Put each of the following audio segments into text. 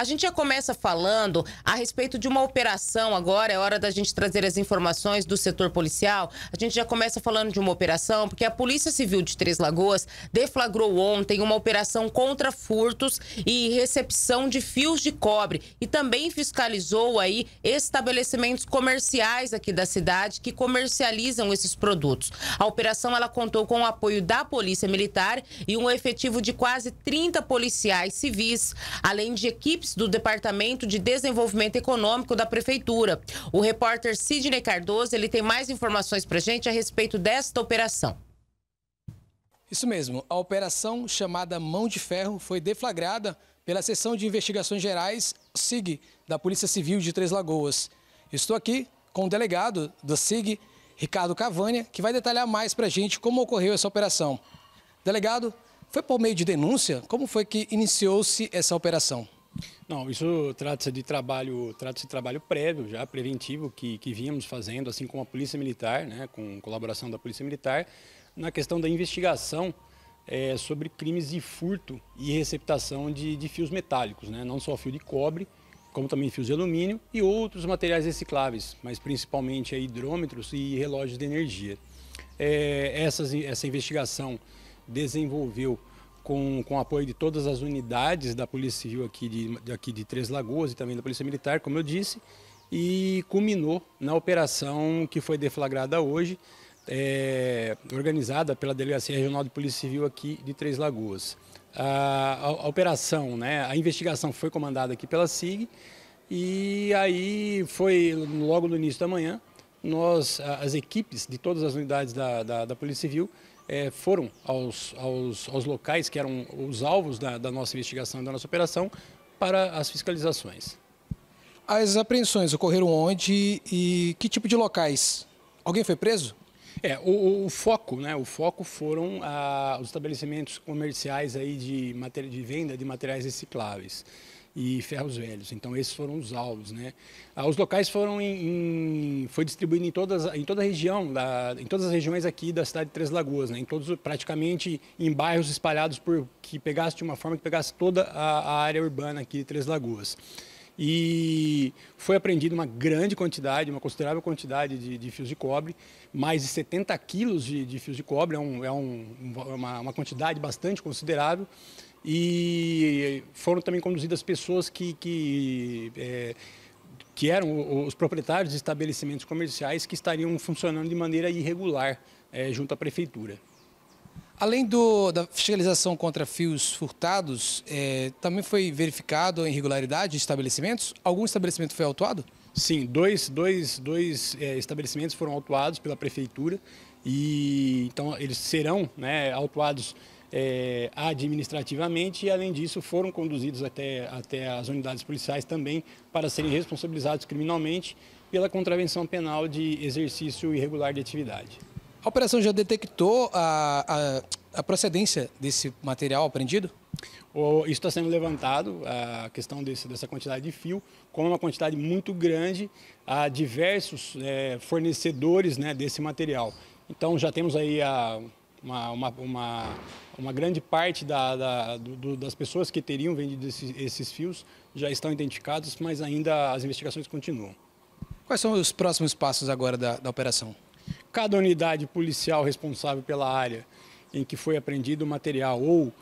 A gente já começa falando a respeito de uma operação agora, é hora da gente trazer as informações do setor policial. A gente já começa falando de uma operação, porque a Polícia Civil de Três Lagoas deflagrou ontem uma operação contra furtos e recepção de fios de cobre e também fiscalizou aí estabelecimentos comerciais aqui da cidade que comercializam esses produtos. A operação ela contou com o apoio da Polícia Militar e um efetivo de quase 30 policiais civis, além de equipes do Departamento de Desenvolvimento Econômico da Prefeitura. O repórter Sidney Cardoso ele tem mais informações para gente a respeito desta operação. Isso mesmo, a operação chamada Mão de Ferro foi deflagrada pela Seção de Investigações Gerais, SIG, da Polícia Civil de Três Lagoas. Estou aqui com o delegado do SIG, Ricardo Cavânia, que vai detalhar mais para a gente como ocorreu essa operação. Delegado, foi por meio de denúncia? Como foi que iniciou-se essa operação? Não, isso trata-se de trabalho, trata-se de trabalho prévio, já preventivo, que, que vínhamos fazendo, assim como a Polícia Militar, né, com colaboração da Polícia Militar, na questão da investigação é, sobre crimes de furto e receptação de, de fios metálicos, né, não só fio de cobre, como também fios de alumínio e outros materiais recicláveis, mas principalmente hidrômetros e relógios de energia. É, essas, essa investigação desenvolveu com, com apoio de todas as unidades da Polícia Civil aqui de, aqui de Três Lagoas e também da Polícia Militar, como eu disse, e culminou na operação que foi deflagrada hoje, é, organizada pela Delegacia Regional de Polícia Civil aqui de Três Lagoas. A, a, a operação, né, a investigação foi comandada aqui pela SIG e aí foi logo no início da manhã, nós, as equipes de todas as unidades da, da, da Polícia Civil é, foram aos, aos, aos, locais que eram os alvos da, da nossa investigação e da nossa operação para as fiscalizações. As apreensões ocorreram onde e que tipo de locais? Alguém foi preso? É, o, o, foco, né? O foco foram ah, os estabelecimentos comerciais aí de, matéria, de venda de materiais recicláveis e ferros velhos. Então esses foram os alvos, né? Ah, os locais foram em, em, foi distribuído em todas em toda a região, da, em todas as regiões aqui da cidade de Três Lagoas, né? Em todos praticamente em bairros espalhados por que pegasse de uma forma que pegasse toda a, a área urbana aqui de Três Lagoas e foi apreendido uma grande quantidade, uma considerável quantidade de, de fios de cobre, mais de 70 quilos de, de fios de cobre, é, um, é um, uma, uma, quantidade bastante considerável. E foram também conduzidas pessoas que, que, é, que eram os proprietários de estabelecimentos comerciais que estariam funcionando de maneira irregular é, junto à prefeitura. Além do, da fiscalização contra fios furtados, é, também foi verificado irregularidade de estabelecimentos? Algum estabelecimento foi autuado? Sim, dois, dois, dois é, estabelecimentos foram autuados pela prefeitura e então eles serão né, autuados é, administrativamente e, além disso, foram conduzidos até, até as unidades policiais também para serem responsabilizados criminalmente pela contravenção penal de exercício irregular de atividade. A operação já detectou a, a, a procedência desse material apreendido? O, isso está sendo levantado, a questão desse, dessa quantidade de fio, como é uma quantidade muito grande, há diversos é, fornecedores né, desse material. Então já temos aí a, uma, uma, uma, uma, grande parte da, da, do, das pessoas que teriam vendido esses, esses fios já estão identificados, mas ainda as investigações continuam. Quais são os próximos passos agora da, da operação? cada unidade policial responsável pela área em que foi apreendido o material ou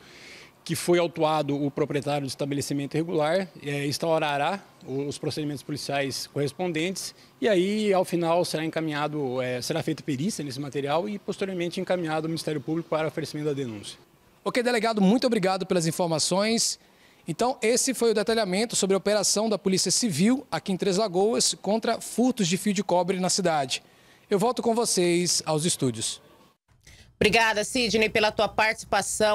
que foi autuado o proprietário do estabelecimento irregular, é, instaurará os procedimentos policiais correspondentes e aí, ao final, será encaminhado, é, será feita perícia nesse material e posteriormente encaminhado ao Ministério Público para oferecimento da denúncia. Ok, delegado, muito obrigado pelas informações. Então, esse foi o detalhamento sobre a operação da Polícia Civil aqui em Três Lagoas contra furtos de fio de cobre na cidade. Eu volto com vocês aos estúdios. Obrigada, Sidney, pela tua participação.